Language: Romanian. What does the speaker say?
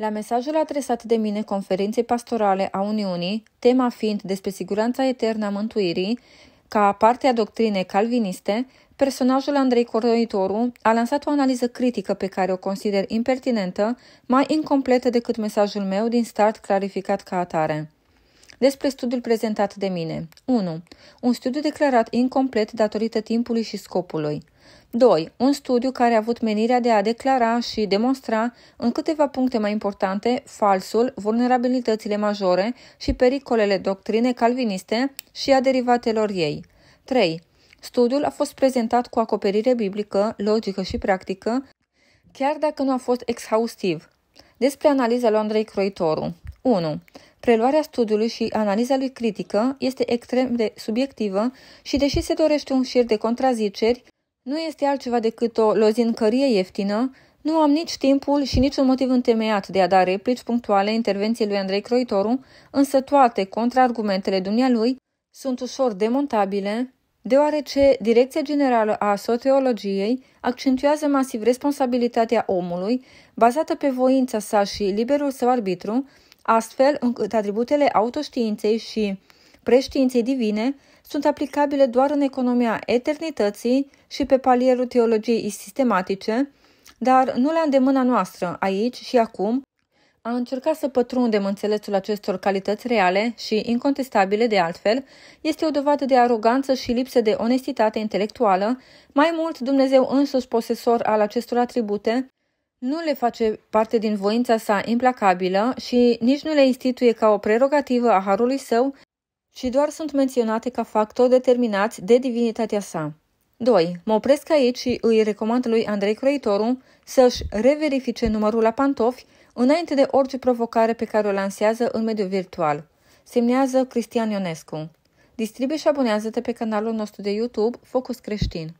La mesajul adresat de mine conferinței pastorale a Uniunii, tema fiind despre siguranța eternă a mântuirii, ca parte a doctrinei calviniste, personajul Andrei Cordoitoru a lansat o analiză critică pe care o consider impertinentă, mai incompletă decât mesajul meu din start clarificat ca atare. Despre studiul prezentat de mine. 1. Un studiu declarat incomplet datorită timpului și scopului. 2. Un studiu care a avut menirea de a declara și demonstra în câteva puncte mai importante falsul, vulnerabilitățile majore și pericolele doctrine calviniste și a derivatelor ei. 3. Studiul a fost prezentat cu acoperire biblică, logică și practică, chiar dacă nu a fost exhaustiv. Despre analiza lui Andrei Croitoru. 1. Preluarea studiului și analiza lui critică este extrem de subiectivă și, deși se dorește un șir de contraziceri, nu este altceva decât o lozincărie ieftină, nu am nici timpul și niciun motiv întemeiat de a da replici punctuale intervenției lui Andrei Croitoru, însă toate contraargumentele dumnealui sunt ușor demontabile, deoarece Direcția Generală a Soteologiei accentuează masiv responsabilitatea omului, bazată pe voința sa și liberul său arbitru, astfel încât atributele autoștiinței și preștiinței divine sunt aplicabile doar în economia eternității și pe palierul teologiei sistematice, dar nu la îndemâna noastră, aici și acum, a încerca să pătrundem înțelesul acestor calități reale și incontestabile de altfel, este o dovadă de aroganță și lipsă de onestitate intelectuală, mai mult Dumnezeu însuși posesor al acestor atribute, nu le face parte din voința sa implacabilă și nici nu le instituie ca o prerogativă a harului său, și doar sunt menționate ca factor determinați de divinitatea sa. 2. Mă opresc aici și îi recomand lui Andrei Croitoru să-și reverifice numărul la pantofi înainte de orice provocare pe care o lansează în mediul virtual. Semnează Cristian Ionescu. Distribuie și abonează-te pe canalul nostru de YouTube Focus Creștin.